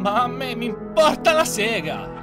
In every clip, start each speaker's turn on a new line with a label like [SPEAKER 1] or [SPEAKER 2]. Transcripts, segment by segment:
[SPEAKER 1] Ma a me mi importa la sega!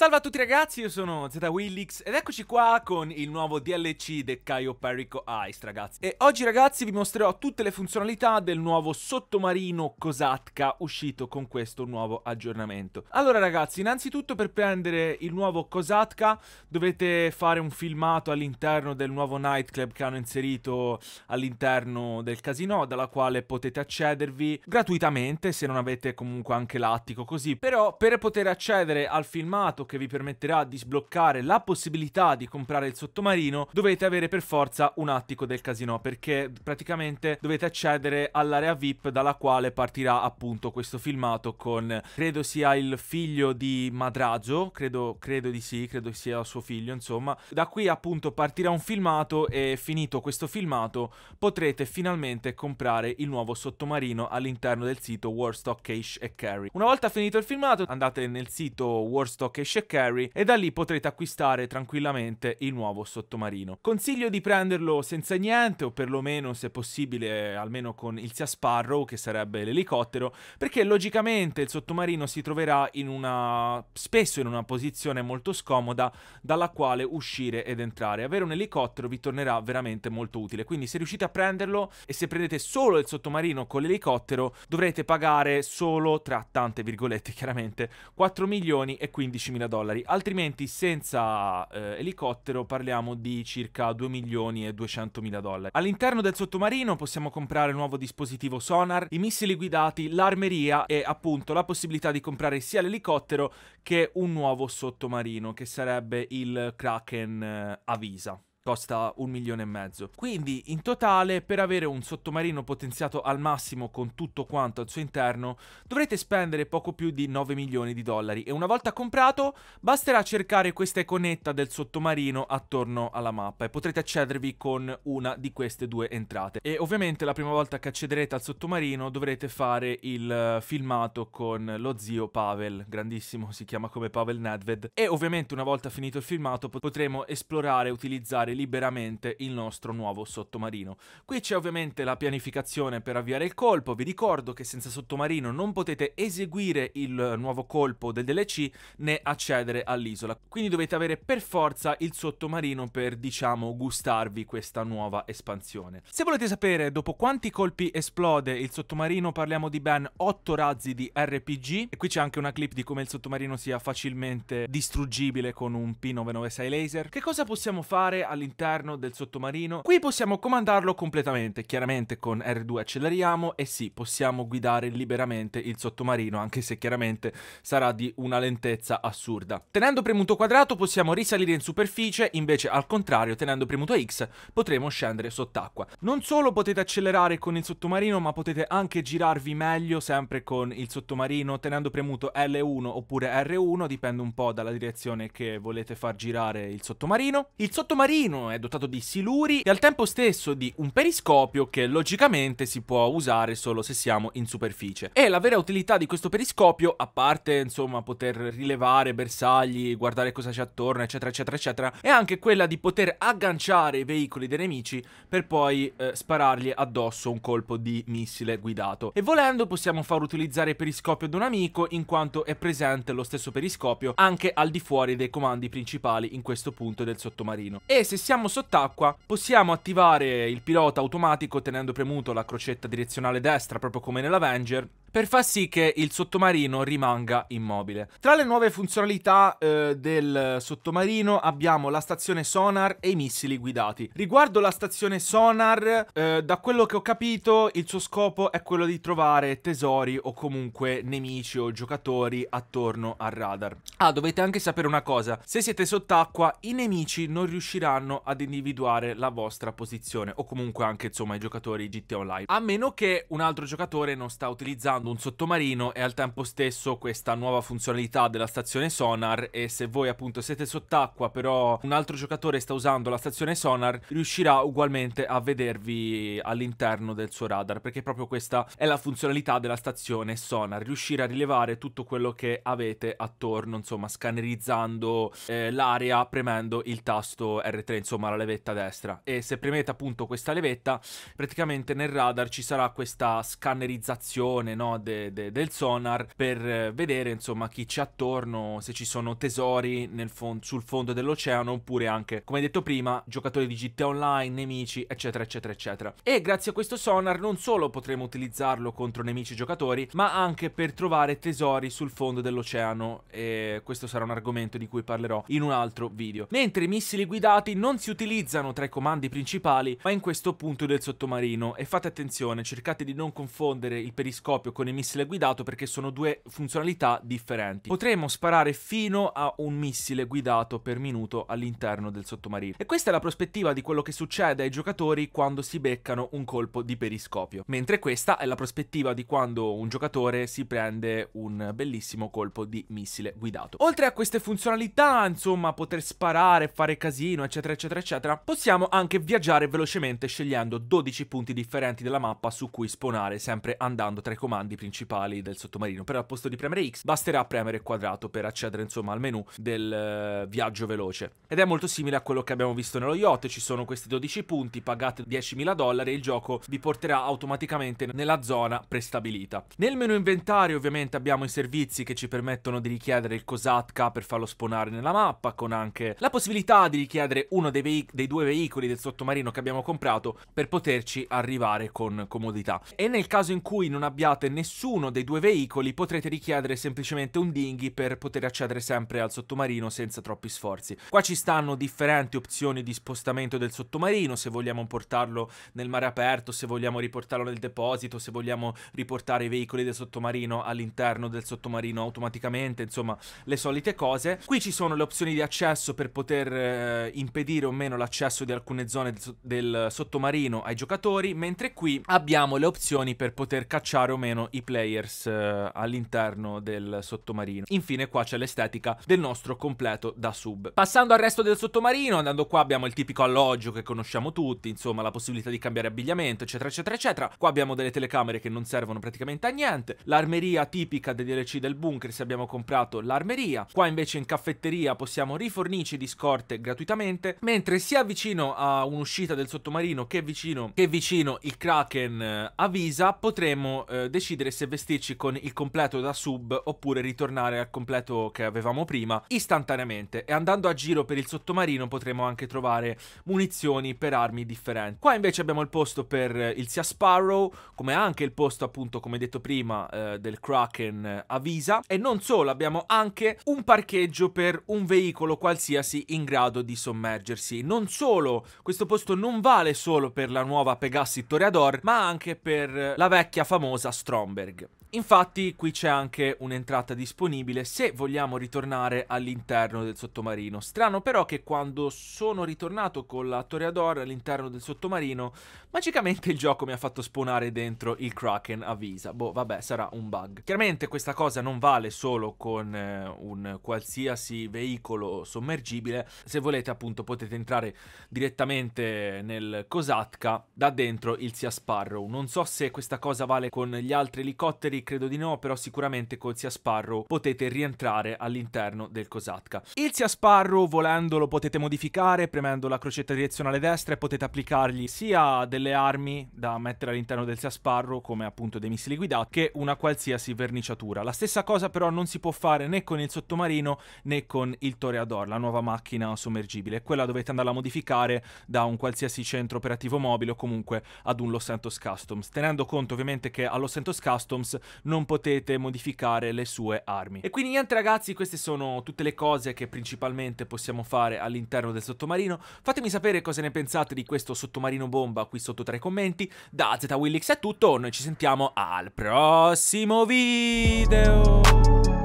[SPEAKER 1] Salve a tutti ragazzi, io sono ZWillix ed eccoci qua con il nuovo DLC del Caio Perico Ice ragazzi E oggi ragazzi vi mostrerò tutte le funzionalità del nuovo sottomarino Kosatka uscito con questo nuovo aggiornamento Allora ragazzi, innanzitutto per prendere il nuovo Kosatka dovete fare un filmato all'interno del nuovo nightclub che hanno inserito all'interno del casino Dalla quale potete accedervi gratuitamente se non avete comunque anche l'attico così Però per poter accedere al filmato che vi permetterà di sbloccare la possibilità di comprare il sottomarino, dovete avere per forza un attico del casino perché praticamente dovete accedere all'area VIP dalla quale partirà appunto questo filmato con credo sia il figlio di Madragio, credo, credo di sì, credo sia suo figlio, insomma. Da qui appunto partirà un filmato e finito questo filmato potrete finalmente comprare il nuovo sottomarino all'interno del sito Warstock Cash Carry. Una volta finito il filmato andate nel sito Warstock Cash carry e da lì potrete acquistare tranquillamente il nuovo sottomarino. Consiglio di prenderlo senza niente o perlomeno se possibile almeno con il Sea Sparrow che sarebbe l'elicottero perché logicamente il sottomarino si troverà in una spesso in una posizione molto scomoda dalla quale uscire ed entrare. Avere un elicottero vi tornerà veramente molto utile, quindi se riuscite a prenderlo e se prendete solo il sottomarino con l'elicottero dovrete pagare solo tra tante virgolette chiaramente 4 milioni e 15 mila dollari, altrimenti senza eh, elicottero parliamo di circa 2 milioni e 200 mila dollari. All'interno del sottomarino possiamo comprare un nuovo dispositivo sonar, i missili guidati, l'armeria e appunto la possibilità di comprare sia l'elicottero che un nuovo sottomarino che sarebbe il Kraken eh, Avisa costa un milione e mezzo. Quindi in totale per avere un sottomarino potenziato al massimo con tutto quanto al suo interno dovrete spendere poco più di 9 milioni di dollari e una volta comprato basterà cercare questa iconetta del sottomarino attorno alla mappa e potrete accedervi con una di queste due entrate e ovviamente la prima volta che accederete al sottomarino dovrete fare il filmato con lo zio Pavel, grandissimo si chiama come Pavel Nedved e ovviamente una volta finito il filmato potremo esplorare utilizzare liberamente il nostro nuovo sottomarino. Qui c'è ovviamente la pianificazione per avviare il colpo, vi ricordo che senza sottomarino non potete eseguire il nuovo colpo del DLC né accedere all'isola, quindi dovete avere per forza il sottomarino per diciamo gustarvi questa nuova espansione. Se volete sapere dopo quanti colpi esplode il sottomarino parliamo di ben 8 razzi di RPG e qui c'è anche una clip di come il sottomarino sia facilmente distruggibile con un P996 laser. Che cosa possiamo fare all'interno all'interno del sottomarino. Qui possiamo comandarlo completamente, chiaramente con R2 acceleriamo e sì, possiamo guidare liberamente il sottomarino, anche se chiaramente sarà di una lentezza assurda. Tenendo premuto quadrato possiamo risalire in superficie, invece al contrario, tenendo premuto X potremo scendere sott'acqua. Non solo potete accelerare con il sottomarino, ma potete anche girarvi meglio sempre con il sottomarino tenendo premuto L1 oppure R1, dipende un po' dalla direzione che volete far girare il sottomarino. Il sottomarino L'assassino è dotato di siluri e al tempo stesso di un periscopio che logicamente si può usare solo se siamo in superficie. E la vera utilità di questo periscopio, a parte insomma poter rilevare bersagli, guardare cosa c'è attorno, eccetera, eccetera, eccetera, è anche quella di poter agganciare i veicoli dei nemici per poi eh, sparargli addosso un colpo di missile guidato. E volendo possiamo far utilizzare il periscopio ad un amico in quanto è presente lo stesso periscopio anche al di fuori dei comandi principali in questo punto del sottomarino. E se siamo sott'acqua possiamo attivare il pilota automatico tenendo premuto la crocetta direzionale destra proprio come nell'Avenger per far sì che il sottomarino rimanga immobile. Tra le nuove funzionalità eh, del sottomarino abbiamo la stazione sonar e i missili guidati. Riguardo la stazione sonar, eh, da quello che ho capito, il suo scopo è quello di trovare tesori o comunque nemici o giocatori attorno al radar. Ah, dovete anche sapere una cosa, se siete sott'acqua i nemici non riusciranno ad individuare la vostra posizione o comunque anche insomma i giocatori GT Online, a meno che un altro giocatore non sta utilizzando simulando un sottomarino e al tempo stesso questa nuova funzionalità della stazione sonar e se voi appunto siete sott'acqua però un altro giocatore sta usando la stazione sonar riuscirà ugualmente a vedervi all'interno del suo radar perché proprio questa è la funzionalità della stazione sonar riuscire a rilevare tutto quello che avete attorno insomma scannerizzando eh, l'area premendo il tasto R3 insomma la levetta destra e se premete appunto questa levetta praticamente nel radar ci sarà questa scannerizzazione no? no, de, de, del sonar per eh, vedere insomma chi c'è attorno, se ci sono tesori fon- sul fondo dell'oceano oppure anche, come detto prima, giocatori di GTA Online, nemici, eccetera, eccetera, eccetera. E grazie a questo sonar non solo potremo utilizzarlo contro nemici giocatori, ma anche per trovare tesori sul fondo dell'oceano e questo sarà un argomento di cui parlerò in un altro video. Mentre i missili guidati non si utilizzano tra i comandi principali, ma in questo punto del sottomarino e fate attenzione, cercate di non confondere il periscopio con il missile guidato perché sono due funzionalità differenti. Potremmo sparare fino a un missile guidato per minuto all'interno del sottomarino. E questa è la prospettiva di quello che succede ai giocatori quando si beccano un colpo di periscopio. Mentre questa è la prospettiva di quando un giocatore si prende un bellissimo colpo di missile guidato. Oltre a queste funzionalità, insomma, poter sparare, fare casino, eccetera, eccetera, eccetera, possiamo anche viaggiare velocemente scegliendo 12 punti differenti della mappa su cui spawnare, sempre andando tra i comandi comandi principali del sottomarino, però al posto di premere X basterà premere quadrato per accedere insomma al menu del uh, viaggio veloce. Ed è molto simile a quello che abbiamo visto nello yacht, ci sono questi 12 punti, pagate 10.000 dollari e il gioco vi porterà automaticamente nella zona prestabilita. Nel menu inventario ovviamente abbiamo i servizi che ci permettono di richiedere il Kosatka per farlo spawnare nella mappa, con anche la possibilità di richiedere uno dei, dei due veicoli del sottomarino che abbiamo comprato per poterci arrivare con comodità. E nel caso in cui non abbiate nessuno dei due veicoli potrete richiedere semplicemente un dinghy per poter accedere sempre al sottomarino senza troppi sforzi. Qua ci stanno differenti opzioni di spostamento del sottomarino, se vogliamo portarlo nel mare aperto, se vogliamo riportarlo nel deposito, se vogliamo riportare i veicoli del sottomarino all'interno del sottomarino automaticamente, insomma le solite cose. Qui ci sono le opzioni di accesso per poter eh, impedire o meno l'accesso di alcune zone del, sottomarino ai giocatori, mentre qui abbiamo le opzioni per poter cacciare o meno i players eh, all'interno del sottomarino. Infine qua c'è l'estetica del nostro completo da sub. Passando al resto del sottomarino, andando qua abbiamo il tipico alloggio che conosciamo tutti, insomma la possibilità di cambiare abbigliamento, eccetera, eccetera, eccetera. Qua abbiamo delle telecamere che non servono praticamente a niente, l'armeria tipica degli DLC del bunker se abbiamo comprato l'armeria. Qua invece in caffetteria possiamo rifornirci di scorte gratuitamente, mentre sia vicino a un'uscita del sottomarino che vicino, che vicino il Kraken eh, avvisa, potremo eh, decidere decidere se vestirci con il completo da sub oppure ritornare al completo che avevamo prima istantaneamente e andando a giro per il sottomarino potremo anche trovare munizioni per armi differenti. Qua invece abbiamo il posto per eh, il Sea Sparrow, come anche il posto appunto come detto prima eh, del Kraken eh, a Visa e non solo, abbiamo anche un parcheggio per un veicolo qualsiasi in grado di sommergersi. Non solo, questo posto non vale solo per la nuova Pegassi Toreador, ma anche per la vecchia famosa Strom. Stromberg. Infatti qui c'è anche un'entrata disponibile se vogliamo ritornare all'interno del sottomarino. Strano però che quando sono ritornato con la Toreador all'interno del sottomarino, magicamente il gioco mi ha fatto spawnare dentro il Kraken a visa. Boh, vabbè, sarà un bug. Chiaramente questa cosa non vale solo con eh, un qualsiasi veicolo sommergibile. Se volete appunto potete entrare direttamente nel Kosatka da dentro il Sia Sparrow. Non so se questa cosa vale con gli altri elicotteri Curry credo di no, però sicuramente col Zia Sparrow potete rientrare all'interno del Kosatka. Il Zia Sparrow lo potete modificare premendo la crocetta direzionale destra e potete applicargli sia delle armi da mettere all'interno del Zia Sparrow come appunto dei missili guidati che una qualsiasi verniciatura. La stessa cosa però non si può fare né con il sottomarino né con il Toreador, la nuova macchina sommergibile. Quella dovete andarla a modificare da un qualsiasi centro operativo mobile o comunque ad un Los Santos Customs, tenendo conto ovviamente che a Los Santos Customs non potete modificare le sue armi. E quindi niente ragazzi, queste sono tutte le cose che principalmente possiamo fare all'interno del sottomarino. Fatemi sapere cosa ne pensate di questo sottomarino bomba qui sotto tra i commenti. Da ZWillix è tutto, noi ci sentiamo al prossimo video!